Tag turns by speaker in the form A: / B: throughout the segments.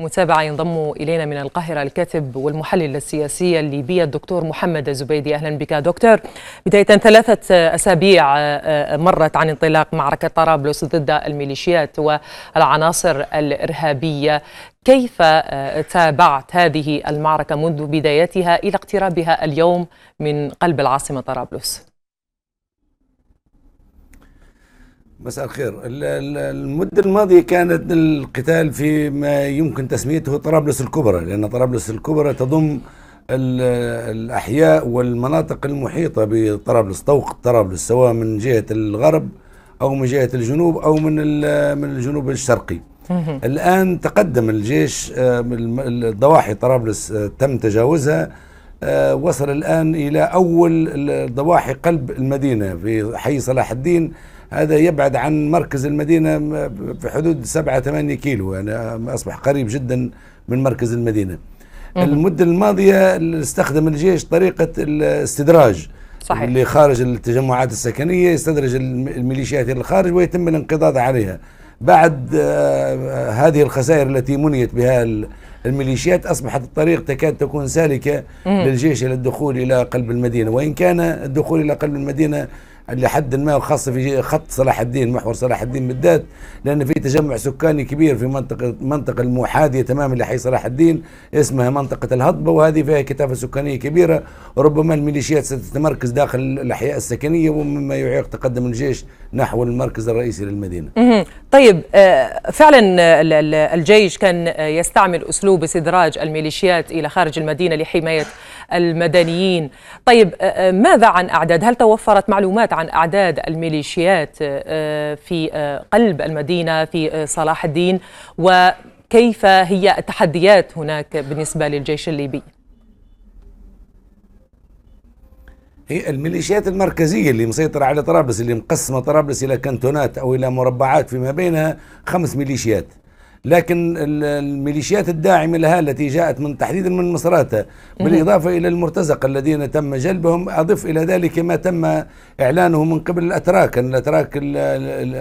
A: متابعة ينضم إلينا من القاهرة الكاتب والمحلل السياسي الليبي الدكتور محمد الزبيدي أهلا بك دكتور بداية ثلاثة أسابيع آه، آه، مرت عن انطلاق معركة طرابلس ضد الميليشيات والعناصر الإرهابية كيف آه، تابعت هذه المعركة منذ بدايتها إلى اقترابها اليوم من قلب العاصمة طرابلس؟
B: مساء الخير المدة الماضية كانت القتال في ما يمكن تسميته طرابلس الكبرى لأن طرابلس الكبرى تضم الأحياء والمناطق المحيطة بطرابلس طوق طرابلس سواء من جهة الغرب أو من جهة الجنوب أو من من الجنوب الشرقي الآن تقدم الجيش آه، الضواحي طرابلس آه، تم تجاوزها آه، وصل الآن إلى أول ضواحي قلب المدينة في حي صلاح الدين هذا يبعد عن مركز المدينة في حدود 7 8 كيلو يعني أصبح قريب جدا من مركز المدينة المدة الماضية استخدم الجيش طريقة الاستدراج صحيح. اللي خارج التجمعات السكنية يستدرج الميليشيات إلى الخارج ويتم الانقضاض عليها بعد آه، آه، هذه الخسائر التي منيت بها الميليشيات أصبحت الطريق تكاد تكون سالكة للجيش للدخول إلى قلب المدينة وإن كان الدخول إلى قلب المدينة لحد ما وخاصة في خط صلاح الدين محور صلاح الدين بالذات لان في تجمع سكاني كبير في منطقه المنطقه الموحادية تماما لحي صلاح الدين اسمها منطقه الهضبه وهذه فيها كثافه سكانيه كبيره ربما الميليشيات ستتمركز داخل الاحياء السكنيه ومما يعيق تقدم الجيش نحو المركز الرئيسي للمدينه.
A: طيب آه، فعلا آه، الجيش كان آه، يستعمل اسلوب استدراج الميليشيات الى خارج المدينه لحمايه المدنيين طيب ماذا عن اعداد هل توفرت معلومات عن اعداد الميليشيات في قلب المدينه في صلاح الدين وكيف هي التحديات هناك بالنسبه للجيش الليبي
B: هي الميليشيات المركزية اللي مسيطرة على طرابلس اللي مقسمة طرابلس إلى كانتونات أو إلى مربعات فيما بينها خمس ميليشيات لكن الميليشيات الداعمة لها التي جاءت من تحديدا من مصراتة بالإضافة إلى المرتزقة الذين تم جلبهم أضف إلى ذلك ما تم إعلانه من قبل الأتراك أن الأتراك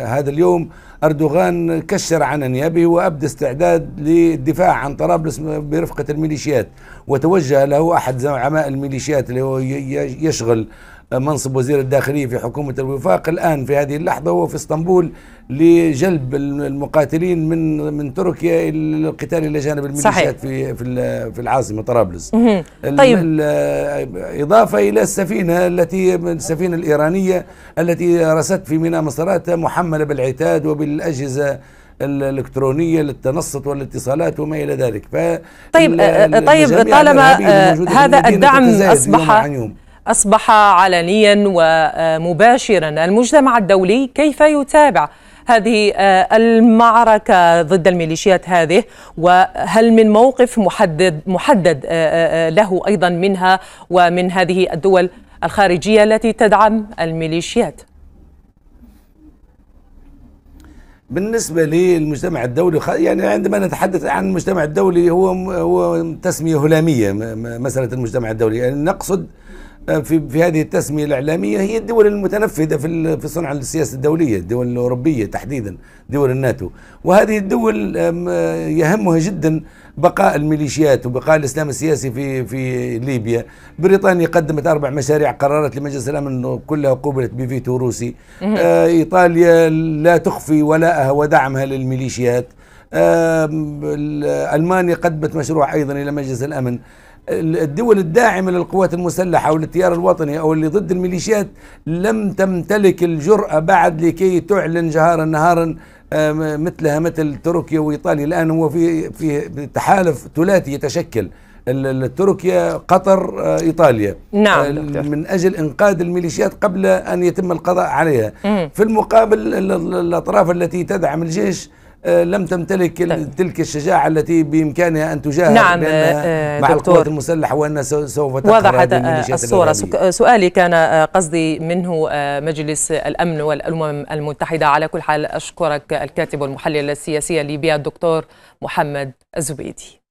B: هذا اليوم أردوغان كشر عن انيابه وأبدى استعداد للدفاع عن طرابلس برفقة الميليشيات وتوجه له أحد زعماء الميليشيات اللي هو يشغل منصب وزير الداخلية في حكومة الوفاق الآن في هذه اللحظة هو في اسطنبول لجلب المقاتلين من من تركيا القتال إلى جانب الميليشيات في في العاصمة طرابلس طيب إضافة إلى السفينة التي السفينة الإيرانية التي رست في ميناء مصرات محملة بالعتاد وبالأجهزة الالكترونيه للتنصت والاتصالات وما الى ذلك ف طيب آه، آه، طيب طالما آه، هذا الدعم اصبح يوم عن يوم.
A: أصبح علنيا ومباشرا المجتمع الدولي كيف يتابع هذه آه، المعركة ضد الميليشيات هذه وهل من موقف محدد محدد آه، آه، له أيضا منها ومن هذه الدول الخارجية التي تدعم الميليشيات
B: بالنسبة للمجتمع الدولي يعني عندما نتحدث عن المجتمع الدولي هو هو تسمية هلامية مسألة المجتمع الدولي يعني نقصد في في هذه التسميه الاعلاميه هي الدول المتنفذه في في صنع السياسه الدوليه، الدول الاوروبيه تحديدا، دول الناتو، وهذه الدول يهمها جدا بقاء الميليشيات وبقاء الاسلام السياسي في في ليبيا، بريطانيا قدمت اربع مشاريع قررت لمجلس الامن كلها قبلت بفيتو روسي، إيه. آه، ايطاليا لا تخفي ولاءها ودعمها للميليشيات، آه، المانيا قدمت مشروع ايضا الى مجلس الامن، الدول الداعمة للقوات المسلحة أو للتيار الوطني أو اللي ضد الميليشيات لم تمتلك الجرأة بعد لكي تعلن جهارا نهارا آه، مثلها مثل تركيا وإيطاليا الآن هو في في تحالف ثلاثي يتشكل تركيا قطر آه، ايطاليا نعم آه، من اجل انقاذ الميليشيات قبل ان يتم القضاء عليها مم. في المقابل الاطراف التي تدعم الجيش آه، لم تمتلك طيب. تلك الشجاعة التي بإمكانها أن تجاهد نعم آه، مع آه، القوات المسلحة وأن سوف وضحت الصورة الإرهابية.
A: سؤالي كان قصدي منه مجلس الأمن والأمم المتحدة على كل حال أشكرك الكاتب والمحلل السياسي الليبي الدكتور محمد الزبيدي